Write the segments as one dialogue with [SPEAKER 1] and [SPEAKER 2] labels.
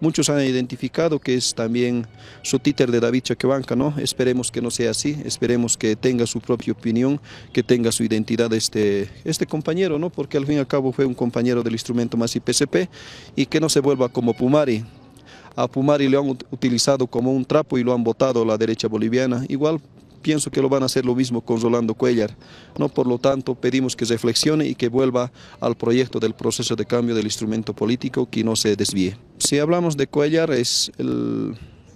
[SPEAKER 1] Muchos han identificado que es también su títer de David Chaquebanca, ¿no? Esperemos que no sea así, esperemos que tenga su propia opinión, que tenga su identidad este, este compañero, ¿no? Porque al fin y al cabo fue un compañero del instrumento más IPCP y que no se vuelva como Pumari. A Pumari lo han utilizado como un trapo y lo han votado la derecha boliviana. Igual pienso que lo van a hacer lo mismo con Rolando Cuellar. ¿no? Por lo tanto, pedimos que reflexione y que vuelva al proyecto del proceso de cambio del instrumento político, que no se desvíe. Si hablamos de Cuellar, es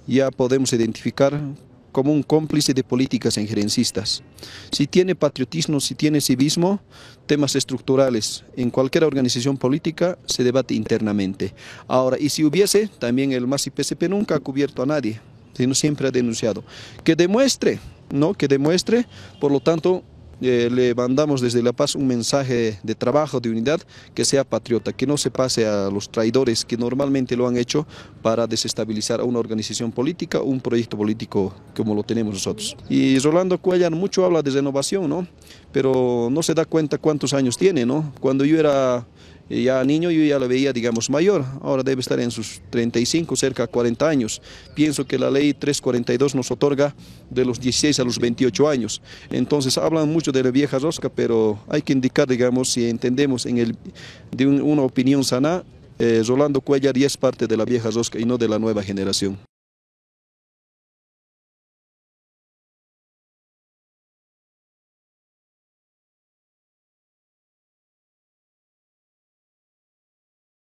[SPEAKER 1] ya podemos identificar como un cómplice de políticas injerencistas. Si tiene patriotismo, si tiene civismo, temas estructurales en cualquier organización política se debate internamente. Ahora, y si hubiese, también el MAS y PSP nunca ha cubierto a nadie, sino siempre ha denunciado. Que demuestre, ¿no? Que demuestre, por lo tanto, eh, le mandamos desde La Paz un mensaje de trabajo, de unidad, que sea patriota, que no se pase a los traidores que normalmente lo han hecho para desestabilizar a una organización política, un proyecto político como lo tenemos nosotros. Y Rolando Cuellar mucho habla de renovación, ¿no? Pero no se da cuenta cuántos años tiene, ¿no? Cuando yo era eh, ya niño yo ya la veía, digamos, mayor, ahora debe estar en sus 35, cerca de 40 años. Pienso que la ley 342 nos otorga de los 16 a los 28 años. Entonces hablan mucho de la vieja rosca, pero hay que indicar, digamos, si entendemos en el, de una opinión sana, eh, Rolando Cuellar ya es parte de la vieja rosca y no de la nueva generación.